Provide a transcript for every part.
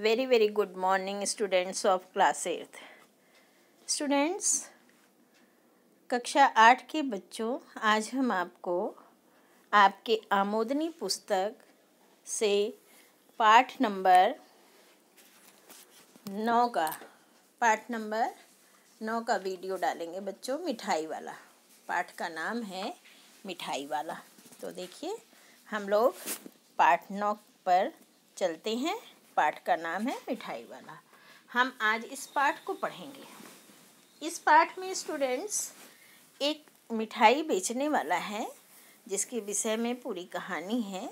very very good morning students of class 8 students कक्षा आठ के बच्चों आज हम आपको आपके आमोदनी पुस्तक से पाठ नंबर नौ का पाठ नंबर नौ का वीडियो डालेंगे बच्चों मिठाई वाला पाठ का नाम है मिठाई वाला तो देखिए हम लोग पाठ नौ पर चलते हैं पाठ का नाम है मिठाई वाला हम आज इस पाठ को पढ़ेंगे इस पाठ में स्टूडेंट्स एक मिठाई बेचने वाला है जिसके विषय में पूरी कहानी है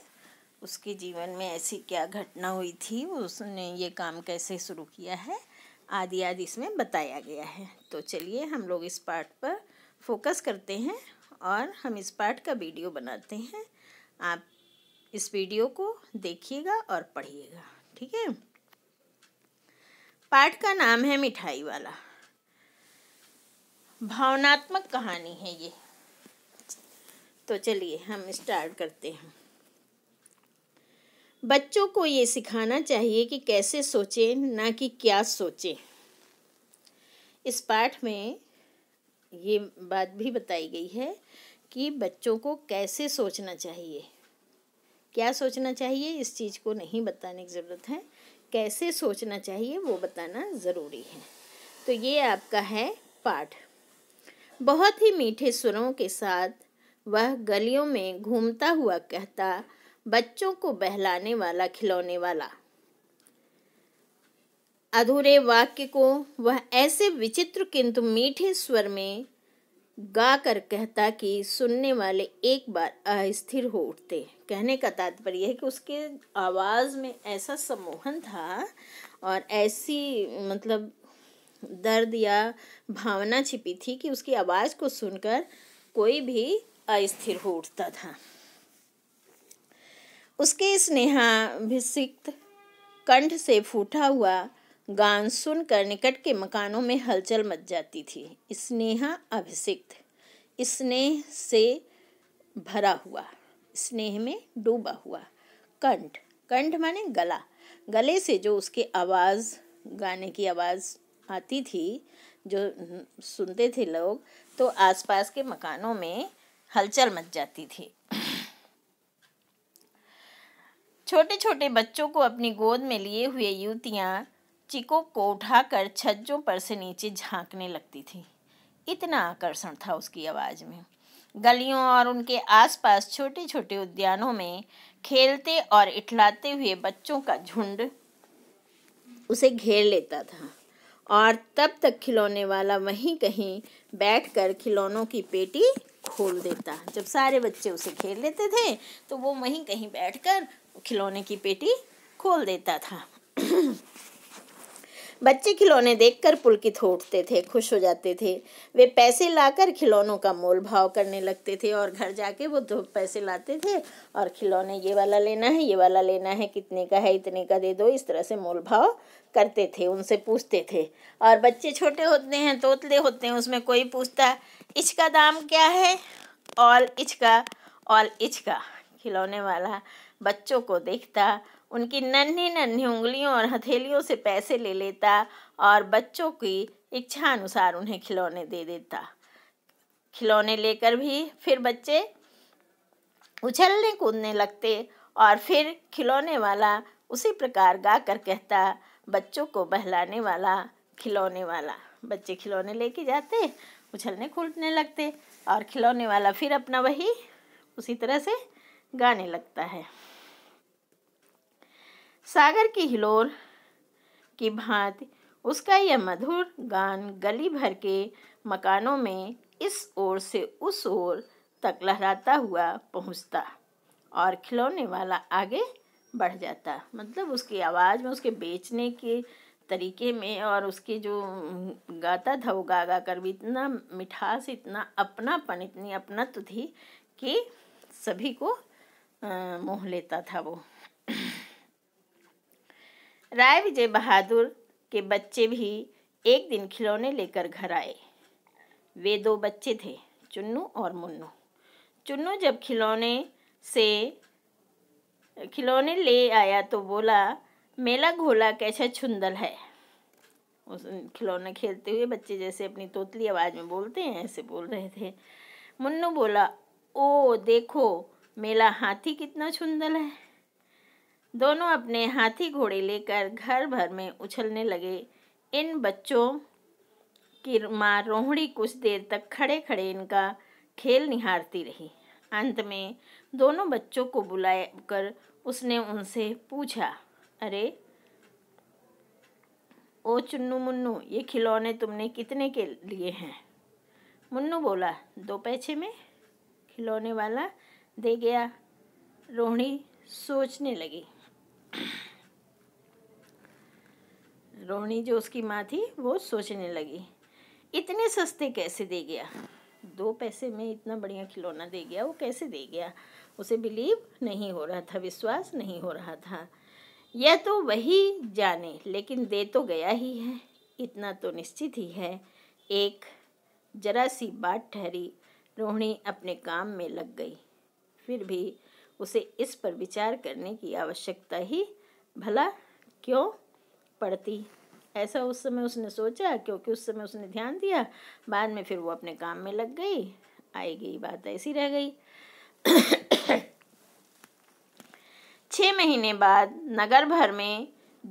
उसके जीवन में ऐसी क्या घटना हुई थी उसने ये काम कैसे शुरू किया है आदि आदि इसमें बताया गया है तो चलिए हम लोग इस पाठ पर फोकस करते हैं और हम इस पाठ का वीडियो बनाते हैं आप इस वीडियो को देखिएगा और पढ़िएगा ठीक है पाठ का नाम है मिठाई वाला भावनात्मक कहानी है ये तो चलिए हम स्टार्ट करते हैं बच्चों को ये सिखाना चाहिए कि कैसे सोचें ना कि क्या सोचें इस पाठ में ये बात भी बताई गई है कि बच्चों को कैसे सोचना चाहिए क्या सोचना चाहिए इस चीज़ को नहीं बताने की ज़रूरत है कैसे सोचना चाहिए वो बताना ज़रूरी है तो ये आपका है पाठ बहुत ही मीठे सुरों के साथ वह गलियों में घूमता हुआ कहता बच्चों को बहलाने वाला खिलौने वाला अधूरे वाक्य को वह ऐसे विचित्र किंतु मीठे स्वर में गाकर कहता कि सुनने वाले एक बार अस्थिर हो उठते कहने का तात्पर्य है कि उसके आवाज़ में ऐसा सम्मोहन था और ऐसी मतलब दर्द या भावना छिपी थी कि उसकी आवाज़ को सुनकर कोई भी अस्थिर हो उठता था उसके स्नेहा कंठ से फूटा हुआ गान सुनकर निकट के मकानों में हलचल मच जाती थी स्नेहा अभिषिक्त स्नेह से भरा हुआ स्नेह में डूबा हुआ कंठ कंठ माने गला गले से जो उसकी आवाज़ गाने की आवाज़ आती थी जो सुनते थे लोग तो आसपास के मकानों में हलचल मच जाती थी छोटे छोटे बच्चों को अपनी गोद में लिए हुए युवतियाँ चिकों को उठाकर छज्जों पर से नीचे झांकने लगती थी इतना आकर्षण था उसकी आवाज़ में गलियों और उनके आसपास छोटे छोटे उद्यानों में खेलते और इटलाते हुए बच्चों का झुंड उसे घेर लेता था और तब तक खिलौने वाला वहीं कहीं बैठकर खिलौनों की पेटी खोल देता जब सारे बच्चे उसे घेर लेते थे तो वो वहीं कहीं बैठकर खिलौने की पेटी खोल देता था बच्चे खिलौने देखकर पुलकित हो उठते थे खुश हो जाते थे वे पैसे लाकर खिलौनों का मोल भाव करने लगते थे और घर जाके वो दो पैसे लाते थे और खिलौने ये वाला लेना है ये वाला लेना है कितने का है इतने का दे दो इस तरह से मोल भाव करते थे उनसे पूछते थे और बच्चे छोटे होते हैं तोतले होते हैं उसमें कोई पूछता इसका दाम क्या है ऑल इच का ऑल इच का खिलौने वाला बच्चों को देखता उनकी नन्ही नन्ही उंगलियों और हथेलियों से पैसे ले लेता और बच्चों की इच्छा अनुसार उन्हें खिलौने दे देता खिलौने लेकर भी फिर बच्चे उछलने कूदने लगते और फिर खिलौने वाला उसी प्रकार गा कर कहता बच्चों को बहलाने वाला खिलौने वाला बच्चे खिलौने लेके जाते उछलने कूदने लगते और खिलौने वाला फिर अपना वही उसी तरह से गाने लगता है सागर की हिलोर की भांति उसका यह मधुर गान गली भर के मकानों में इस ओर से उस ओर तक लहराता हुआ पहुंचता और खिलौने वाला आगे बढ़ जाता मतलब उसकी आवाज़ में उसके बेचने के तरीके में और उसके जो गाता था वो गा गा कर भी इतना मिठास इतना अपनापन इतनी अपनत्व थी कि सभी को मोह लेता था वो राय विजय बहादुर के बच्चे भी एक दिन खिलौने लेकर घर आए वे दो बच्चे थे चुन्नू और मुन्नू चुन्नू जब खिलौने से खिलौने ले आया तो बोला मेला घोला कैसा छुंदल है उस खिलौने खेलते हुए बच्चे जैसे अपनी तोतली आवाज़ में बोलते हैं ऐसे बोल रहे थे मुन्नू बोला ओ देखो मेला हाथी कितना छुंदल है दोनों अपने हाथी घोड़े लेकर घर भर में उछलने लगे इन बच्चों की माँ रोहड़ी कुछ देर तक खड़े खड़े इनका खेल निहारती रही अंत में दोनों बच्चों को बुलाए कर उसने उनसे पूछा अरे ओ चुन्नू मुन्नू ये खिलौने तुमने कितने के लिए हैं मुन्नू बोला दो पैसे में खिलौने वाला दे गया रोहिणी सोचने लगी रोहिणी जो उसकी माँ थी वो सोचने लगी इतने सस्ते कैसे दे गया दो पैसे में इतना बढ़िया खिलौना दे गया वो कैसे दे गया उसे बिलीव नहीं हो रहा था विश्वास नहीं हो रहा था यह तो वही जाने लेकिन दे तो गया ही है इतना तो निश्चित ही है एक जरा सी बात ठहरी रोहिणी अपने काम में लग गई फिर भी उसे इस पर विचार करने की आवश्यकता ही भला क्यों पड़ती ऐसा उस समय उसने सोचा क्योंकि उस समय उसने ध्यान दिया बाद में फिर वो अपने काम में लग गई आई गई बात ऐसी रह गई छः महीने बाद नगर भर में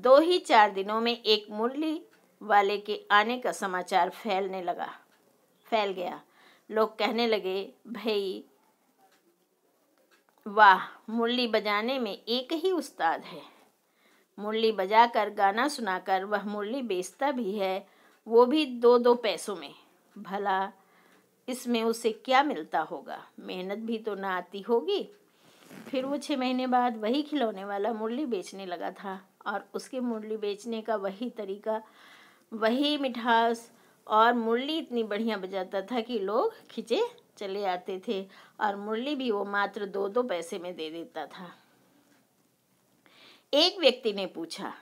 दो ही चार दिनों में एक मुरली वाले के आने का समाचार फैलने लगा फैल गया लोग कहने लगे भाई वाह मुरली बजाने में एक ही उस्ताद है मुरली बजाकर गाना सुनाकर वह मुरली बेचता भी है वो भी दो दो पैसों में भला इसमें उसे क्या मिलता होगा मेहनत भी तो ना आती होगी फिर वो छः महीने बाद वही खिलौने वाला मुरली बेचने लगा था और उसके मुरली बेचने का वही तरीका वही मिठास और मुरली इतनी बढ़िया बजाता था कि लोग खिंचे चले आते थे और मुरली भी वो मात्र दो दो पैसे में दे देता था एक व्यक्ति ने पूछा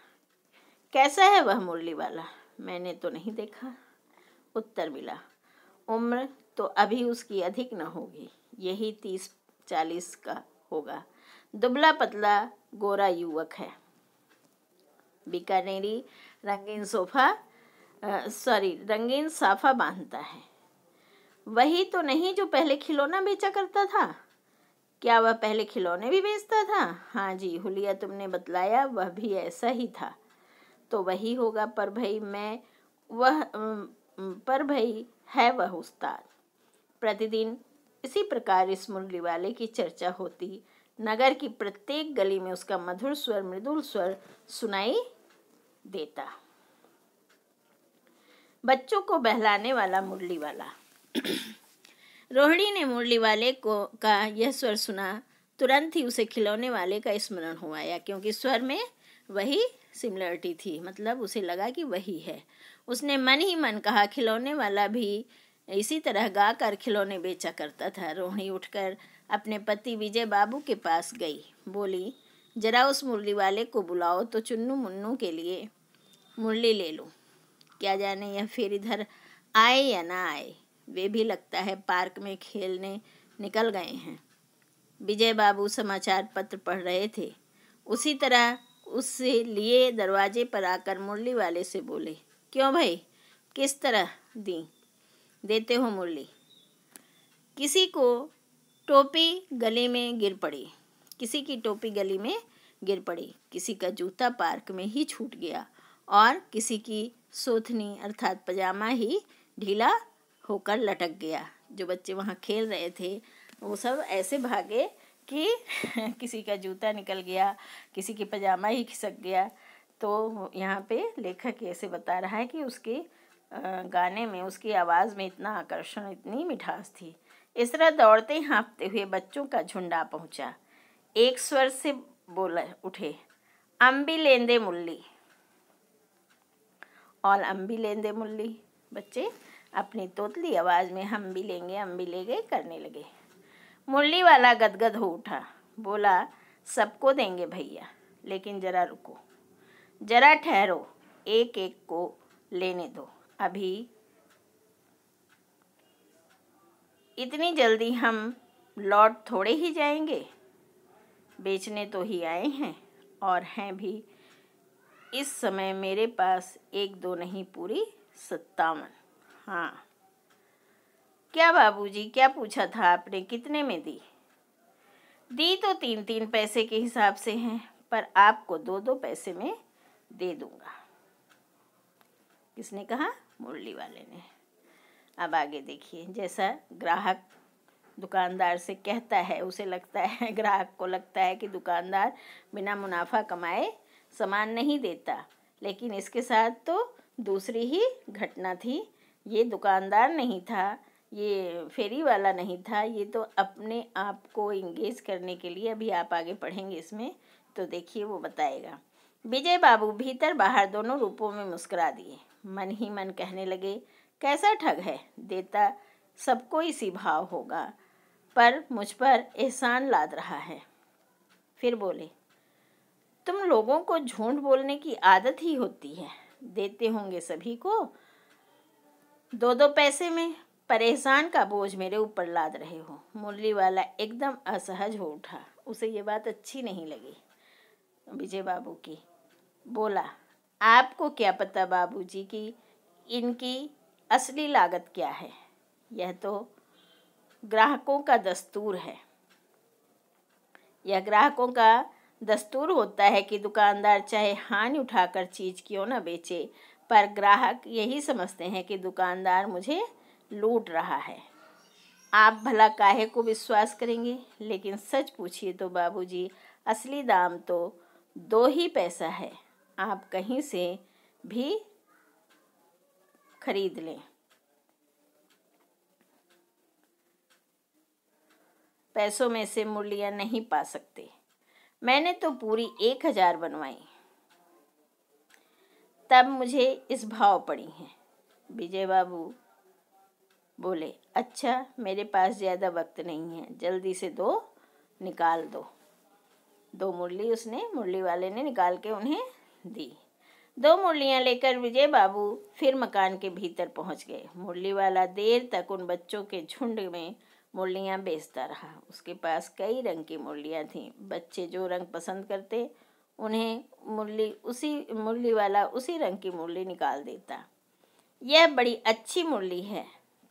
कैसा है वह मुरली वाला मैंने तो नहीं देखा उत्तर मिला उम्र तो अभी उसकी अधिक न होगी यही तीस चालीस का होगा दुबला पतला गोरा युवक है बीकानेरी रंगीन सोफा सॉरी रंगीन साफा बांधता है वही तो नहीं जो पहले खिलौना बेचा करता था क्या वह पहले खिलौने भी बेचता था हाँ जी हुलिया तुमने बतलाया वह भी ऐसा ही था तो वही होगा पर भाई मैं वह पर भाई है वह उस्ताद प्रतिदिन इसी प्रकार इस मुरली वाले की चर्चा होती नगर की प्रत्येक गली में उसका मधुर स्वर मृदुल स्वर सुनाई देता बच्चों को बहलाने वाला मुरली वाला रोहिणी ने मुरली वाले को का यह स्वर सुना तुरंत ही उसे खिलौने वाले का स्मरण हो आया क्योंकि स्वर में वही सिमिलरिटी थी मतलब उसे लगा कि वही है उसने मन ही मन कहा खिलौने वाला भी इसी तरह गा कर खिलौने बेचा करता था रोहिणी उठकर अपने पति विजय बाबू के पास गई बोली जरा उस मुरली वाले को बुलाओ तो चुन्नू मुन्नू के लिए मुरली ले लूँ क्या जाने यह फिर इधर आए या ना आए वे भी लगता है पार्क में खेलने निकल गए हैं विजय बाबू समाचार पत्र पढ़ रहे थे उसी तरह उससे लिए दरवाजे पर आकर मुरली वाले से बोले क्यों भाई किस तरह दी देते हो मुरली किसी को टोपी गली में गिर पड़ी किसी की टोपी गली में गिर पड़ी किसी का जूता पार्क में ही छूट गया और किसी की सोथनी अर्थात पजामा ही ढीला होकर लटक गया जो बच्चे वहाँ खेल रहे थे वो सब ऐसे भागे कि किसी का जूता निकल गया किसी की पजामा ही खिसक गया तो यहाँ पे लेखक ऐसे बता रहा है कि उसके गाने में उसकी आवाज़ में इतना आकर्षण इतनी मिठास थी इस तरह दौड़ते हाँपते हुए बच्चों का झुंडा पहुँचा एक स्वर से बोला उठे अम्बी लेंदे मुल्ली और अम्बी लेंदे मुल्ली बच्चे अपनी तोतली आवाज़ में हम भी लेंगे हम भी लेंगे करने लगे मुरली वाला गदगद हो उठा बोला सबको देंगे भैया लेकिन ज़रा रुको ज़रा ठहरो एक एक को लेने दो अभी इतनी जल्दी हम लौट थोड़े ही जाएंगे बेचने तो ही आए हैं और हैं भी इस समय मेरे पास एक दो नहीं पूरी सत्तावन हाँ क्या बाबूजी क्या पूछा था आपने कितने में दी दी तो तीन तीन पैसे के हिसाब से हैं पर आपको दो दो पैसे में दे दूंगा किसने कहा मुरली वाले ने अब आगे देखिए जैसा ग्राहक दुकानदार से कहता है उसे लगता है ग्राहक को लगता है कि दुकानदार बिना मुनाफा कमाए सामान नहीं देता लेकिन इसके साथ तो दूसरी ही घटना थी ये दुकानदार नहीं था ये फेरी वाला नहीं था ये तो अपने आप को इंगेज करने के लिए अभी आप आगे पढ़ेंगे इसमें तो देखिए वो बताएगा विजय बाबू भीतर बाहर दोनों रूपों में मुस्करा दिए मन ही मन कहने लगे कैसा ठग है देता सबको इसी भाव होगा पर मुझ पर एहसान लाद रहा है फिर बोले तुम लोगों को झूठ बोलने की आदत ही होती है देते होंगे सभी को दो दो पैसे में परेशान का बोझ मेरे ऊपर लाद रहे हो मुरली वाला एकदम असहज हो उठा उसे ये बात अच्छी नहीं लगी विजय बाबू की बोला आपको क्या पता बाबूजी की इनकी असली लागत क्या है यह तो ग्राहकों का दस्तूर है यह ग्राहकों का दस्तूर होता है कि दुकानदार चाहे हानि उठाकर चीज़ क्यों ना बेचे पर ग्राहक यही समझते हैं कि दुकानदार मुझे लूट रहा है आप भला काहे को विश्वास करेंगे लेकिन सच पूछिए तो बाबूजी असली दाम तो दो ही पैसा है आप कहीं से भी खरीद लें पैसों में से मूल्य नहीं पा सकते मैंने तो पूरी एक हज़ार बनवाई तब मुझे इस भाव पड़ी हैं विजय बाबू बोले अच्छा मेरे पास ज़्यादा वक्त नहीं है जल्दी से दो निकाल दो दो मुरली उसने मुरली वाले ने निकाल के उन्हें दी दो मुरलियाँ लेकर विजय बाबू फिर मकान के भीतर पहुँच गए मुरली वाला देर तक उन बच्चों के झुंड में मुरलियाँ बेचता रहा उसके पास कई रंग की मुरलियाँ थीं बच्चे जो रंग पसंद करते उन्हें मुरली उसी मुरली वाला उसी रंग की मुरली निकाल देता यह बड़ी अच्छी मुरली है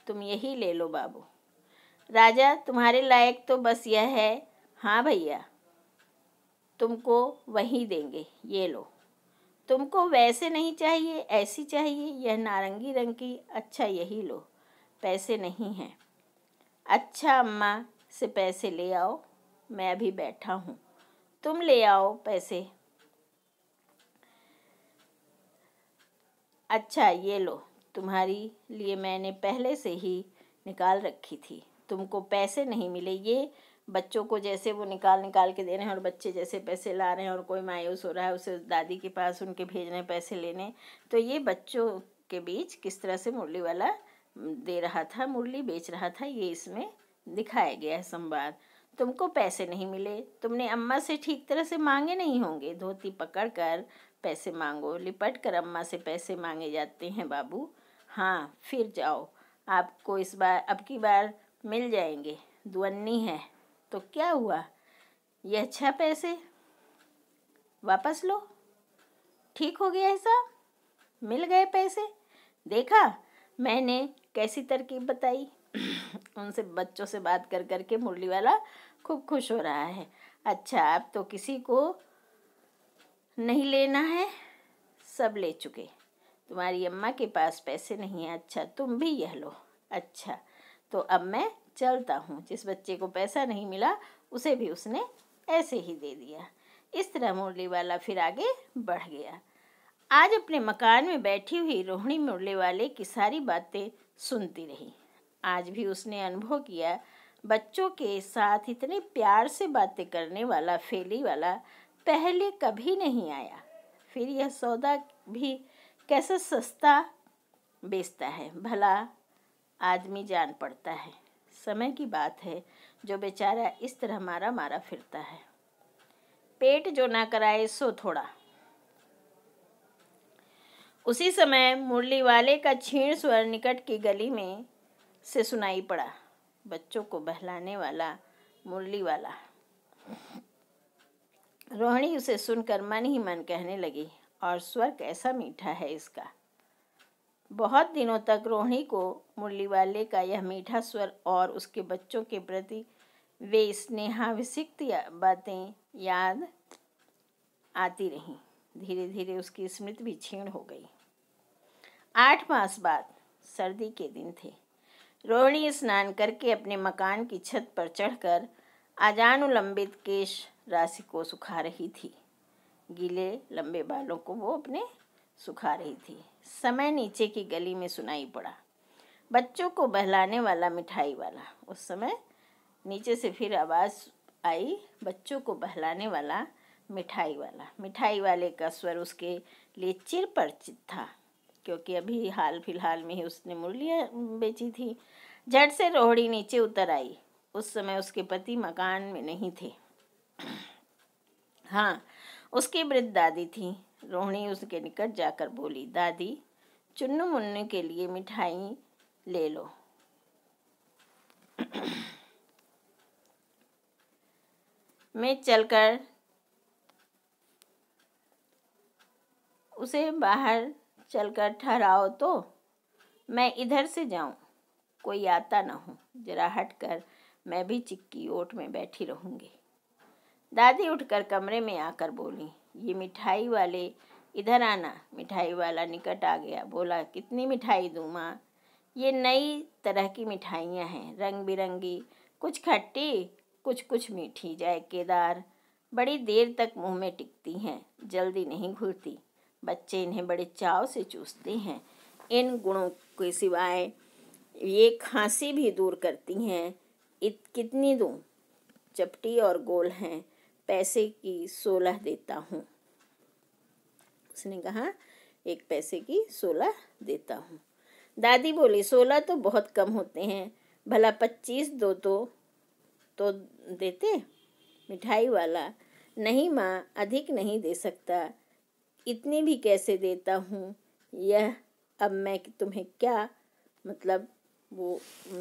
तुम यही ले लो बाबू राजा तुम्हारे लायक तो बस यह है हाँ भैया तुमको वही देंगे ये लो तुमको वैसे नहीं चाहिए ऐसी चाहिए यह नारंगी रंग की अच्छा यही लो पैसे नहीं हैं अच्छा अम्मा से पैसे ले आओ मैं अभी बैठा हूँ तुम ले आओ पैसे अच्छा ये लो तुम्हारी लिए मैंने पहले से ही निकाल रखी थी तुमको पैसे नहीं मिले ये बच्चों को जैसे वो निकाल निकाल के दे रहे हैं और बच्चे जैसे पैसे ला रहे हैं और कोई मायूस हो रहा है उसे दादी के पास उनके भेजने पैसे लेने तो ये बच्चों के बीच किस तरह से मुरली वाला दे रहा था मुरली बेच रहा था ये इसमें दिखाया गया है संवाद तुमको पैसे नहीं मिले तुमने अम्मा से ठीक तरह से मांगे नहीं होंगे धोती पकड़ कर पैसे मांगो लिपट कर अम्मा से पैसे मांगे जाते हैं बाबू हाँ फिर जाओ आपको इस बार अब की बार मिल जाएंगे दुअन्नी है तो क्या हुआ ये अच्छा पैसे वापस लो ठीक हो गया ऐसा मिल गए पैसे देखा मैंने कैसी तरकीब बताई उनसे बच्चों से बात कर कर के मुरली वाला खूब खुश हो रहा है अच्छा अब तो किसी को नहीं लेना है सब ले चुके तुम्हारी अम्मा के पास पैसे नहीं हैं अच्छा तुम भी यह लो अच्छा तो अब मैं चलता हूँ जिस बच्चे को पैसा नहीं मिला उसे भी उसने ऐसे ही दे दिया इस तरह मुरली वाला फिर आगे बढ़ गया आज अपने मकान में बैठी हुई रोहिणी मुरली वाले की सारी बातें सुनती रही आज भी उसने अनुभव किया बच्चों के साथ इतने प्यार से बातें करने वाला फेली वाला पहले कभी नहीं आया फिर यह सौदा भी कैसे सस्ता बेचता है भला आदमी जान पड़ता है समय की बात है जो बेचारा इस तरह मारा मारा फिरता है पेट जो ना कराए सो थोड़ा उसी समय मुरली वाले का छीण स्वर निकट की गली में से सुनाई पड़ा बच्चों को बहलाने वाला मुरली वाला रोहिणी उसे सुनकर मन ही मन कहने लगी और स्वर कैसा मीठा है इसका बहुत दिनों तक रोहिणी को मुरली वाले का यह मीठा स्वर और उसके बच्चों के प्रति वे स्नेहाभिषिक्त बातें याद आती रहीं धीरे धीरे उसकी स्मृति भी छीण हो गई आठ मास बाद सर्दी के दिन थे रोहिणी स्नान करके अपने मकान की छत पर चढ़कर अजानुलंबित केश राशि को सुखा रही थी गीले लंबे बालों को वो अपने सुखा रही थी समय नीचे की गली में सुनाई पड़ा बच्चों को बहलाने वाला मिठाई वाला उस समय नीचे से फिर आवाज़ आई बच्चों को बहलाने वाला मिठाई वाला मिठाई वाले का स्वर उसके लिए चिर परिचित था क्योंकि अभी हाल फिलहाल में ही उसने मुरलियाँ बेची थी झट से रोहड़ी नीचे उतर आई उस समय उसके पति मकान में नहीं थे हाँ उसकी वृद्ध दादी थी रोहिणी उसके निकट जाकर बोली दादी चुन्नु मुन्नु के लिए मिठाई ले लो मैं चलकर उसे बाहर चलकर ठहराओ तो मैं इधर से जाऊं कोई आता ना हो जरा हट कर मैं भी चिक्की ओट में बैठी रहूंगी दादी उठकर कमरे में आकर बोली ये मिठाई वाले इधर आना मिठाई वाला निकट आ गया बोला कितनी मिठाई दूँ माँ ये नई तरह की मिठाइयाँ हैं रंग बिरंगी कुछ खट्टी कुछ कुछ मीठी जायकेदार बड़ी देर तक मुंह में टिकती हैं जल्दी नहीं घुलती बच्चे इन्हें बड़े चाव से चूसते हैं इन गुणों के सिवाय ये खांसी भी दूर करती हैं इत कितनी दूँ चपटी और गोल हैं पैसे की सोलह देता हूँ उसने कहा एक पैसे की सोलह देता हूँ दादी बोली सोलह तो बहुत कम होते हैं भला पच्चीस दो तो तो देते मिठाई वाला नहीं माँ अधिक नहीं दे सकता इतने भी कैसे देता हूँ यह अब मैं तुम्हें क्या मतलब वो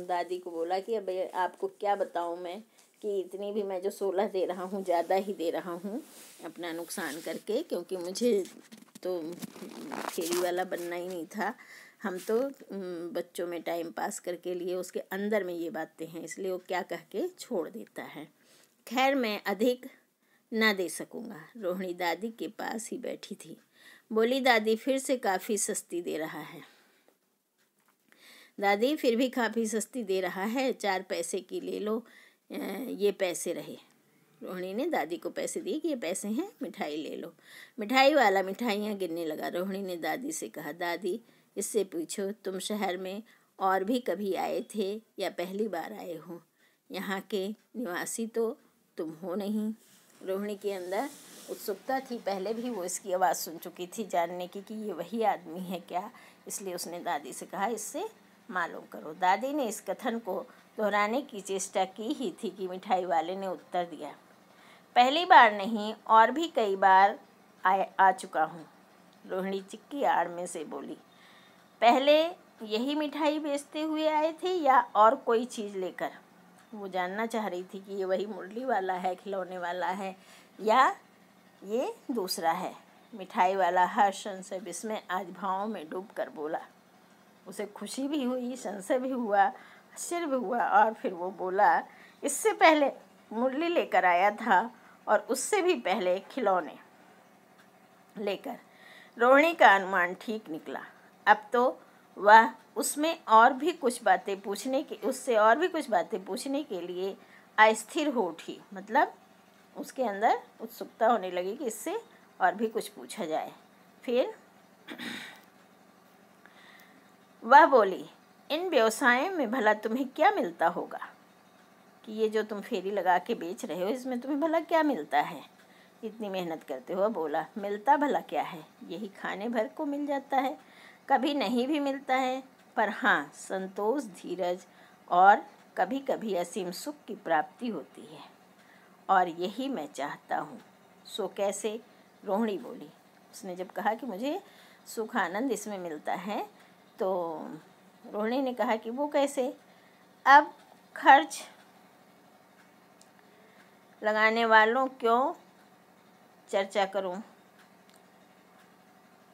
दादी को बोला कि अब आपको क्या बताऊँ मैं कि इतनी भी मैं जो सोलह दे रहा हूँ ज़्यादा ही दे रहा हूँ अपना नुकसान करके क्योंकि मुझे तो फेरी वाला बनना ही नहीं था हम तो बच्चों में टाइम पास करके लिए उसके अंदर में ये बातें हैं इसलिए वो क्या कह के छोड़ देता है खैर मैं अधिक ना दे सकूँगा रोहिणी दादी के पास ही बैठी थी बोली दादी फिर से काफ़ी सस्ती दे रहा है दादी फिर भी काफ़ी सस्ती दे रहा है चार पैसे की ले लो ये पैसे रहे रोहिणी ने दादी को पैसे दिए कि ये पैसे हैं मिठाई ले लो मिठाई वाला मिठाइयाँ गिरने लगा रोहिणी ने दादी से कहा दादी इससे पूछो तुम शहर में और भी कभी आए थे या पहली बार आए हो यहाँ के निवासी तो तुम हो नहीं रोहिणी के अंदर उत्सुकता थी पहले भी वो इसकी आवाज़ सुन चुकी थी जानने की कि ये वही आदमी है क्या इसलिए उसने दादी से कहा इससे मालूम करो दादी ने इस कथन को दोहराने की चेष्टा की ही थी कि मिठाई वाले ने उत्तर दिया पहली बार नहीं और भी कई बार आ, आ चुका हूँ रोहिणी चिक्की आड़ में से बोली पहले यही मिठाई बेचते हुए आए थे या और कोई चीज़ लेकर वो जानना चाह रही थी कि ये वही मुरली वाला है खिलौने वाला है या ये दूसरा है मिठाई वाला हर संशय विस्मय आज भावों में डूब कर बोला उसे खुशी भी हुई संशय भी हुआ आश्चर्य हुआ और फिर वो बोला इससे पहले मुरली लेकर आया था और उससे भी पहले खिलौने लेकर रोहिणी का अनुमान ठीक निकला अब तो वह उसमें और भी कुछ बातें पूछने के उससे और भी कुछ बातें पूछने के लिए अस्थिर हो उठी मतलब उसके अंदर उत्सुकता होने लगी कि इससे और भी कुछ पूछा जाए फिर वह बोली इन व्यवसायों में भला तुम्हें क्या मिलता होगा कि ये जो तुम फेरी लगा के बेच रहे हो इसमें तुम्हें भला क्या मिलता है इतनी मेहनत करते हुए बोला मिलता भला क्या है यही खाने भर को मिल जाता है कभी नहीं भी मिलता है पर हाँ संतोष धीरज और कभी कभी असीम सुख की प्राप्ति होती है और यही मैं चाहता हूँ सो कैसे रोहिणी बोली उसने जब कहा कि मुझे सुख आनंद इसमें मिलता है तो रोहिणी ने कहा कि वो कैसे अब खर्च लगाने वालों क्यों चर्चा करूं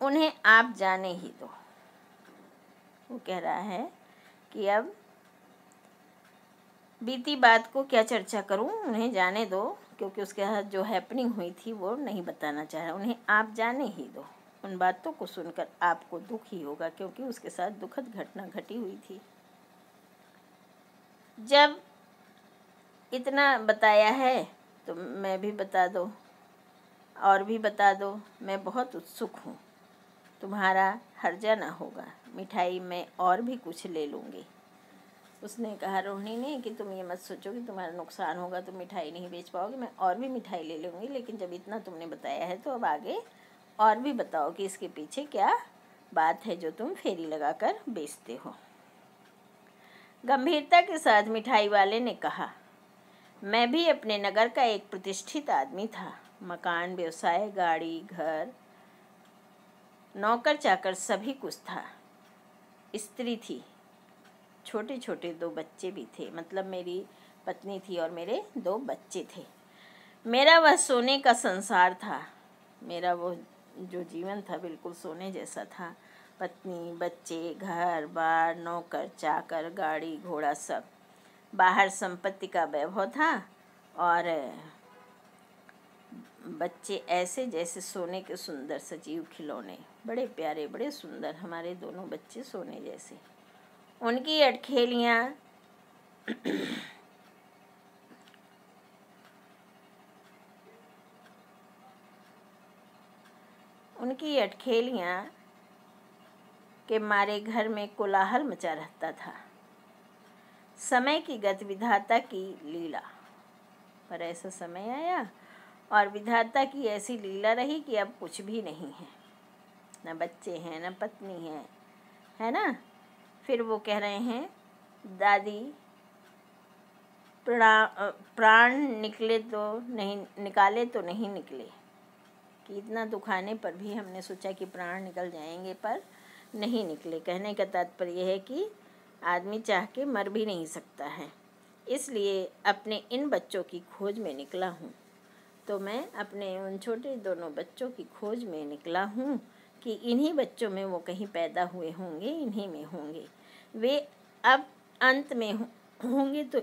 उन्हें आप जाने ही दो वो कह रहा है कि अब बीती बात को क्या चर्चा करूं उन्हें जाने दो क्योंकि उसके साथ जो हैपनिंग हुई थी वो नहीं बताना चाह रहा उन्हें आप जाने ही दो उन बातों को सुनकर आपको दुख ही होगा क्योंकि उसके साथ दुखद घटना घटी हुई थी जब इतना बताया है तो मैं भी बता दो और भी बता दो मैं बहुत उत्सुक हूँ तुम्हारा हर्जा ना होगा मिठाई में और भी कुछ ले लूँगी उसने कहा रोहिणी ने कि तुम ये मत सोचो कि तुम्हारा नुकसान होगा तुम मिठाई नहीं बेच पाओगे मैं और भी मिठाई ले लूँगी लेकिन जब इतना तुमने बताया है तो अब आगे और भी बताओ कि इसके पीछे क्या बात है जो तुम फेरी लगाकर बेचते हो गंभीरता के साथ मिठाई वाले ने कहा मैं भी अपने नगर का एक प्रतिष्ठित आदमी था मकान व्यवसाय गाड़ी घर नौकर चाकर सभी कुछ था स्त्री थी छोटे छोटे दो बच्चे भी थे मतलब मेरी पत्नी थी और मेरे दो बच्चे थे मेरा वह सोने का संसार था मेरा वो जो जीवन था बिल्कुल सोने जैसा था पत्नी बच्चे घर बार नौकर चाकर गाड़ी घोड़ा सब बाहर संपत्ति का वैभव था और बच्चे ऐसे जैसे सोने के सुंदर सजीव खिलौने बड़े प्यारे बड़े सुंदर हमारे दोनों बच्चे सोने जैसे उनकी अटखेलियाँ उनकी अटखेलियाँ के मारे घर में कोलाहल मचा रहता था समय की गति विधाता की लीला पर ऐसा समय आया और विधाता की ऐसी लीला रही कि अब कुछ भी नहीं है न बच्चे हैं न पत्नी है है ना फिर वो कह रहे हैं दादी प्राण निकले तो नहीं निकाले तो नहीं निकले कि इतना दुखाने पर भी हमने सोचा कि प्राण निकल जाएंगे पर नहीं निकले कहने का तात्पर्य यह है कि आदमी चाह के मर भी नहीं सकता है इसलिए अपने इन बच्चों की खोज में निकला हूँ तो मैं अपने उन छोटे दोनों बच्चों की खोज में निकला हूँ कि इन्हीं बच्चों में वो कहीं पैदा हुए होंगे इन्हीं में होंगे वे अब अंत में होंगे तो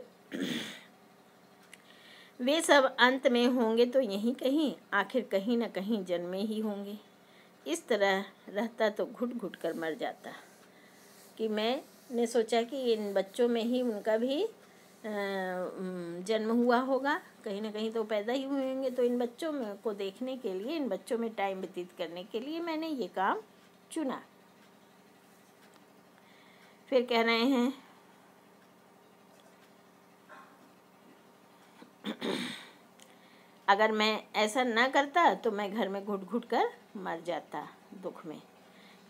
वे सब अंत में होंगे तो यहीं कहीं आखिर कहीं ना कहीं जन्मे ही होंगे इस तरह रहता तो घुट घुट कर मर जाता कि मैंने सोचा कि इन बच्चों में ही उनका भी जन्म हुआ होगा कहीं ना कहीं तो पैदा ही हुए होंगे तो इन बच्चों में को देखने के लिए इन बच्चों में टाइम व्यतीत करने के लिए मैंने ये काम चुना फिर कह रहे हैं अगर मैं ऐसा ना करता तो मैं घर में घुट घुट कर मर जाता दुख में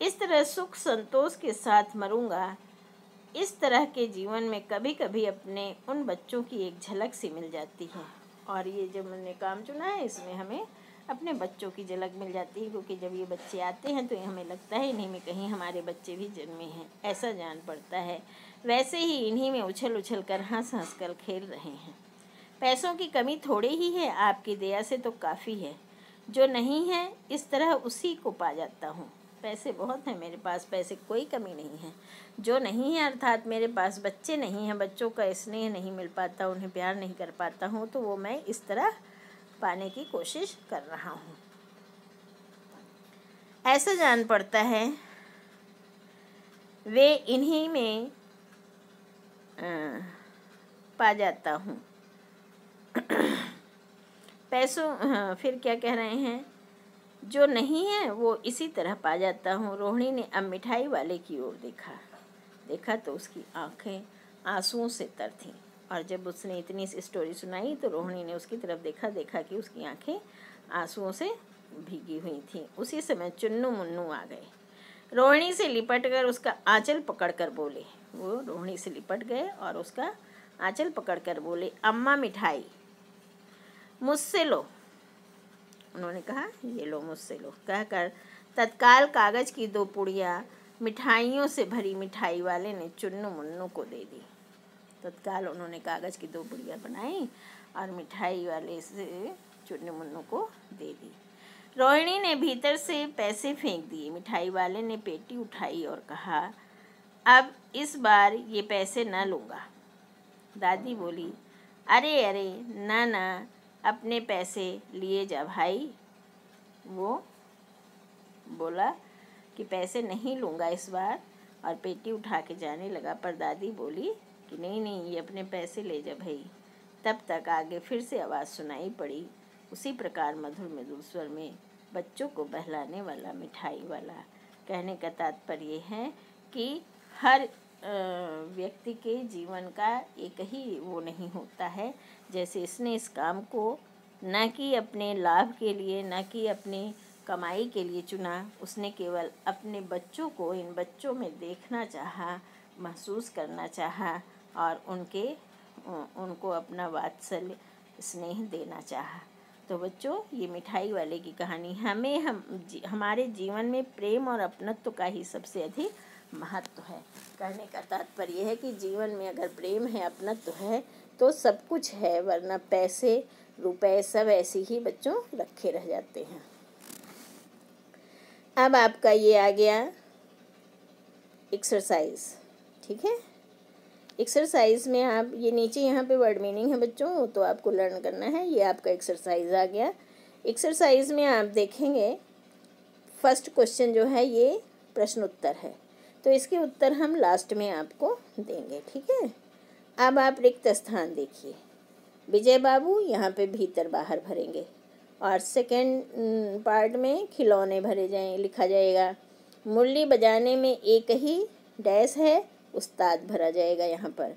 इस तरह सुख संतोष के साथ मरूंगा इस तरह के जीवन में कभी कभी अपने उन बच्चों की एक झलक सी मिल जाती है और ये जब मैंने काम चुना है इसमें हमें अपने बच्चों की झलक मिल जाती है क्योंकि जब ये बच्चे आते हैं तो ये हमें लगता है इन्हीं में कहीं हमारे बच्चे भी जन्मे हैं ऐसा जान पड़ता है वैसे ही इन्हीं में उछल उछल कर हंस हंस कर खेल रहे हैं पैसों की कमी थोड़ी ही है आपकी दया से तो काफ़ी है जो नहीं है इस तरह उसी को पा जाता हूँ पैसे बहुत हैं मेरे पास पैसे कोई कमी नहीं है जो नहीं है अर्थात मेरे पास बच्चे नहीं हैं बच्चों का स्नेह नहीं मिल पाता उन्हें प्यार नहीं कर पाता हूँ तो वो मैं इस तरह पाने की कोशिश कर रहा हूँ ऐसा जान पड़ता है वे इन्हीं में आ, पा जाता हूँ पैसों हाँ, फिर क्या कह रहे हैं जो नहीं है वो इसी तरह पा जाता हूँ रोहिणी ने अब मिठाई वाले की ओर देखा देखा तो उसकी आंखें आंसुओं से तर थीं और जब उसने इतनी स्टोरी सुनाई तो रोहिणी ने उसकी तरफ देखा देखा कि उसकी आंखें आंसुओं से भीगी हुई थीं उसी समय चुन्नू मुन्नू आ गए रोहिणी से लिपट कर उसका आंचल पकड़ कर बोले वो रोहिणी से लिपट गए और उसका आंचल पकड़ कर बोले अम्मा मिठाई मुझसे लो उन्होंने कहा ये लो मुझसे लो कहकर तत्काल कागज की दो पुड़िया मिठाइयों से भरी मिठाई वाले ने चुन्नू मुन्नू को दे दी तत्काल उन्होंने कागज की दो पुड़िया बनाई और मिठाई वाले से चुन्नू मुन्नू को दे दी रोहिणी ने भीतर से पैसे फेंक दिए मिठाई वाले ने पेटी उठाई और कहा अब इस बार ये पैसे ना लूँगा दादी बोली अरे अरे ना ना अपने पैसे लिए जा भाई वो बोला कि पैसे नहीं लूँगा इस बार और पेटी उठा के जाने लगा पर दादी बोली कि नहीं नहीं ये अपने पैसे ले जा भाई तब तक आगे फिर से आवाज़ सुनाई पड़ी उसी प्रकार मधुर मधुर स्वर में बच्चों को बहलाने वाला मिठाई वाला कहने का तात्पर्य है कि हर व्यक्ति के जीवन का एक ही वो नहीं होता है जैसे इसने इस काम को न कि अपने लाभ के लिए न कि अपनी कमाई के लिए चुना उसने केवल अपने बच्चों को इन बच्चों में देखना चाहा महसूस करना चाहा और उनके उनको अपना वात्सल्य स्नेह देना चाहा तो बच्चों ये मिठाई वाले की कहानी हमें हम जी, हमारे जीवन में प्रेम और अपनत्व का ही सबसे अधिक महत्व है कहने का तात्पर्य है कि जीवन में अगर प्रेम है अपनत्व है तो सब कुछ है वरना पैसे रुपए सब ऐसे ही बच्चों रखे रह जाते हैं अब आपका ये आ गया एक्सरसाइज ठीक है एक्सरसाइज में आप ये नीचे यहाँ पे वर्ड मीनिंग है बच्चों तो आपको लर्न करना है ये आपका एक्सरसाइज आ गया एक्सरसाइज में आप देखेंगे फर्स्ट क्वेश्चन जो है ये प्रश्नोत्तर है तो इसके उत्तर हम लास्ट में आपको देंगे ठीक है अब आप रिक्त स्थान देखिए विजय बाबू यहाँ पे भीतर बाहर भरेंगे और सेकेंड पार्ट में खिलौने भरे जाए लिखा जाएगा मुरली बजाने में एक ही डैश है उस्ताद भरा जाएगा यहाँ पर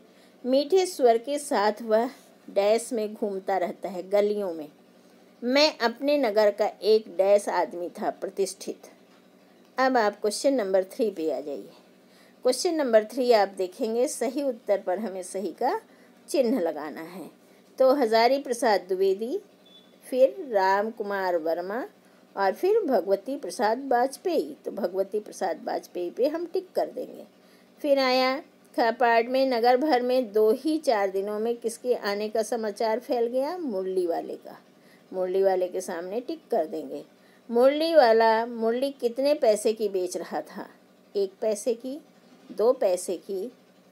मीठे स्वर के साथ वह डैश में घूमता रहता है गलियों में मैं अपने नगर का एक डैश आदमी था प्रतिष्ठित अब आप क्वेश्चन नंबर थ्री पे आ जाइए क्वेश्चन नंबर थ्री आप देखेंगे सही उत्तर पर हमें सही का चिन्ह लगाना है तो हजारी प्रसाद द्विवेदी फिर राम कुमार वर्मा और फिर भगवती प्रसाद वाजपेयी तो भगवती प्रसाद वाजपेयी पे हम टिक कर देंगे फिर आया खपाट में नगर भर में दो ही चार दिनों में किसके आने का समाचार फैल गया मुरली वाले का मुरली वाले के सामने टिक कर देंगे मुरली वाला मुरली कितने पैसे की बेच रहा था एक पैसे की दो पैसे की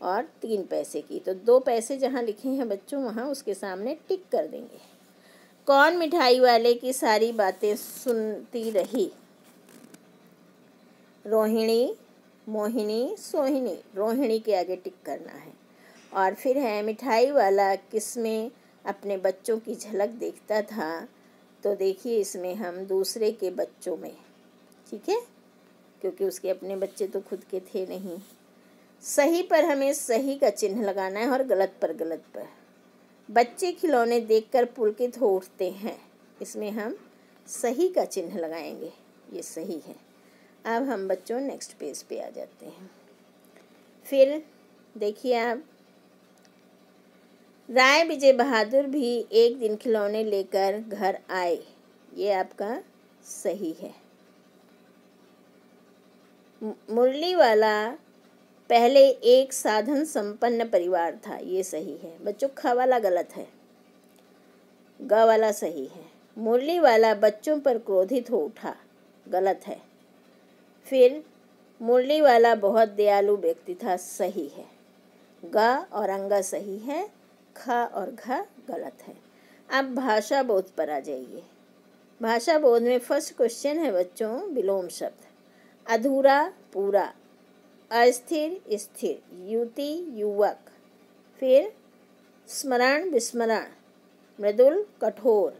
और तीन पैसे की तो दो पैसे जहाँ लिखे हैं बच्चों वहाँ उसके सामने टिक कर देंगे कौन मिठाई वाले की सारी बातें सुनती रही रोहिणी मोहिनी सोहिनी रोहिणी के आगे टिक करना है और फिर है मिठाई वाला किसमें अपने बच्चों की झलक देखता था तो देखिए इसमें हम दूसरे के बच्चों में ठीक है क्योंकि उसके अपने बच्चे तो खुद के थे नहीं सही पर हमें सही का चिन्ह लगाना है और गलत पर गलत पर बच्चे खिलौने देखकर पुलकित हो उठते हैं इसमें हम सही का चिन्ह लगाएंगे ये सही है अब हम बच्चों नेक्स्ट पेज पे आ जाते हैं फिर देखिए आप राय विजय बहादुर भी एक दिन खिलौने लेकर घर आए ये आपका सही है मुरली वाला पहले एक साधन संपन्न परिवार था ये सही है बच्चों ख वाला गलत है ग वाला सही है मुरली वाला बच्चों पर क्रोधित हो उठा गलत है फिर मुरली वाला बहुत दयालु व्यक्ति था सही है ग और अंगा सही है खा और घा गलत है अब भाषा बोध पर आ जाइए भाषा बोध में फर्स्ट क्वेश्चन है बच्चों विलोम शब्द अधूरा पूरा अस्थिर स्थिर युति युवक फिर स्मरण विस्मरण मृदुल कठोर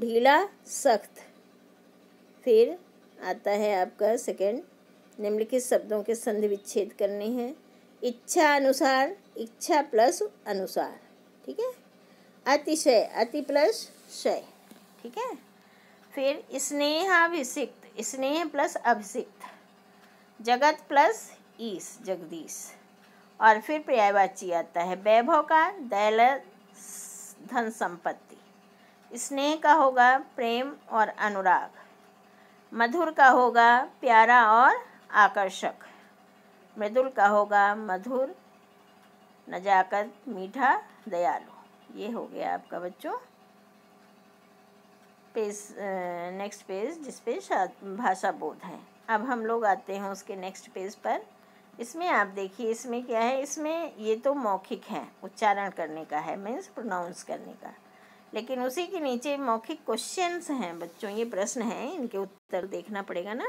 ढीला सख्त फिर आता है आपका सेकंड निम्नलिखित शब्दों के संधि विच्छेद करने हैं इच्छा अनुसार इच्छा प्लस अनुसार ठीक है अतिशय अति प्लस शय ठीक है फिर स्नेहाभिषिक्त स्नेह प्लस अभिषिक्त जगत प्लस ईस जगदीश और फिर पर्यायवाची आता है वैभव का दैल धन संपत्ति स्नेह का होगा प्रेम और अनुराग मधुर का होगा प्यारा और आकर्षक मृदुल का होगा मधुर नजाकत मीठा दयालु ये हो गया आपका बच्चों पेज नेक्स्ट पेज जिस पे भाषा बोध है अब हम लोग आते हैं उसके नेक्स्ट पेज पर इसमें आप देखिए इसमें क्या है इसमें ये तो मौखिक है उच्चारण करने का है मीन्स प्रोनाउंस करने का लेकिन उसी के नीचे मौखिक क्वेश्चंस हैं बच्चों ये प्रश्न हैं इनके उत्तर देखना पड़ेगा ना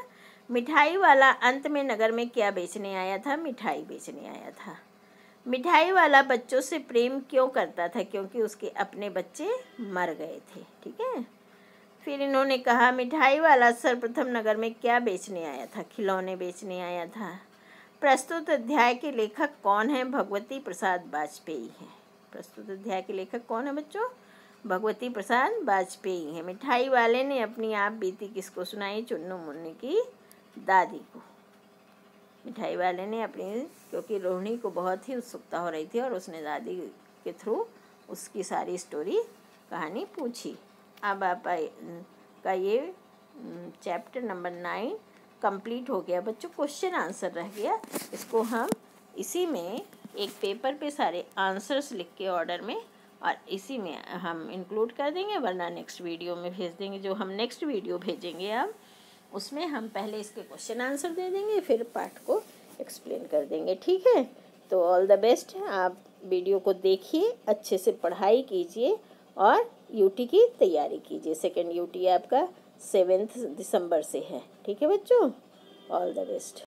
मिठाई वाला अंत में नगर में क्या बेचने आया था मिठाई बेचने आया था मिठाई वाला बच्चों से प्रेम क्यों करता था क्योंकि उसके अपने बच्चे मर गए थे ठीक है फिर इन्होंने कहा मिठाई वाला सर्वप्रथम नगर में क्या बेचने आया था खिलौने बेचने आया था प्रस्तुत अध्याय के लेखक कौन हैं भगवती प्रसाद वाजपेयी हैं प्रस्तुत अध्याय के लेखक कौन है बच्चों भगवती प्रसाद वाजपेयी हैं मिठाई वाले ने अपनी आप बीती किसको सुनाई चुन्नू मुन्नी की दादी को मिठाई वाले ने अपनी क्योंकि रोहिणी को बहुत ही उत्सुकता हो रही थी और उसने दादी के थ्रू उसकी सारी स्टोरी कहानी पूछी अब आप का ये चैप्टर नंबर नाइन कंप्लीट हो गया बच्चों क्वेश्चन आंसर रह गया इसको हम इसी में एक पेपर पे सारे आंसर्स लिख के ऑर्डर में और इसी में हम इंक्लूड कर देंगे वरना नेक्स्ट वीडियो में भेज देंगे जो हम नेक्स्ट वीडियो भेजेंगे अब उसमें हम पहले इसके क्वेश्चन आंसर दे देंगे फिर पाठ को एक्सप्लेन कर देंगे ठीक है तो ऑल द बेस्ट आप वीडियो को देखिए अच्छे से पढ़ाई कीजिए और यूटी की तैयारी कीजिए सेकेंड यूटी आपका सेवेंथ दिसंबर से है ठीक है बच्चों ऑल द बेस्ट